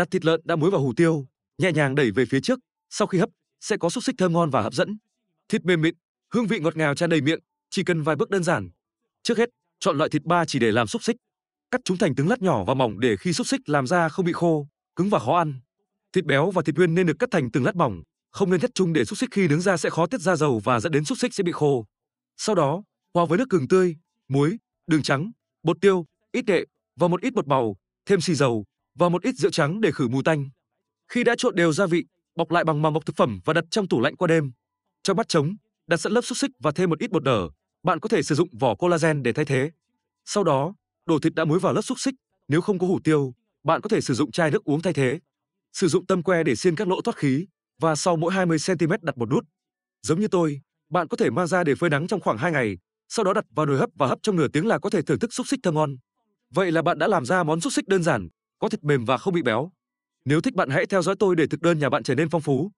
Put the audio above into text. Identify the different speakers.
Speaker 1: đặt thịt lợn đã muối vào hủ tiêu, nhẹ nhàng đẩy về phía trước, sau khi hấp sẽ có xúc xích thơm ngon và hấp dẫn. Thịt mềm mịn, hương vị ngọt ngào tràn đầy miệng, chỉ cần vài bước đơn giản. Trước hết, chọn loại thịt ba chỉ để làm xúc xích. Cắt chúng thành từng lát nhỏ và mỏng để khi xúc xích làm ra không bị khô, cứng và khó ăn. Thịt béo và thịt nguyên nên được cắt thành từng lát mỏng, không nên thắt chung để xúc xích khi nướng ra sẽ khó tiết ra dầu và dẫn đến xúc xích sẽ bị khô. Sau đó, hòa với nước gừng tươi, muối, đường trắng, bột tiêu, ít nghệ và một ít bột màu, thêm xì dầu, và một ít rượu trắng để khử mù tanh. Khi đã trộn đều gia vị, bọc lại bằng màng bọc thực phẩm và đặt trong tủ lạnh qua đêm. Trong bát trống, đặt sẵn lớp xúc xích và thêm một ít bột nở. Bạn có thể sử dụng vỏ collagen để thay thế. Sau đó, đổ thịt đã muối vào lớp xúc xích. Nếu không có hủ tiêu, bạn có thể sử dụng chai nước uống thay thế. Sử dụng tâm que để xiên các lỗ thoát khí và sau mỗi 20 cm đặt một nút. Giống như tôi, bạn có thể mang ra để phơi nắng trong khoảng 2 ngày, sau đó đặt vào nồi hấp và hấp trong nửa tiếng là có thể thưởng thức xúc xích thơm ngon. Vậy là bạn đã làm ra món xúc xích đơn giản có thịt mềm và không bị béo. Nếu thích bạn hãy theo dõi tôi để thực đơn nhà bạn trở nên phong phú.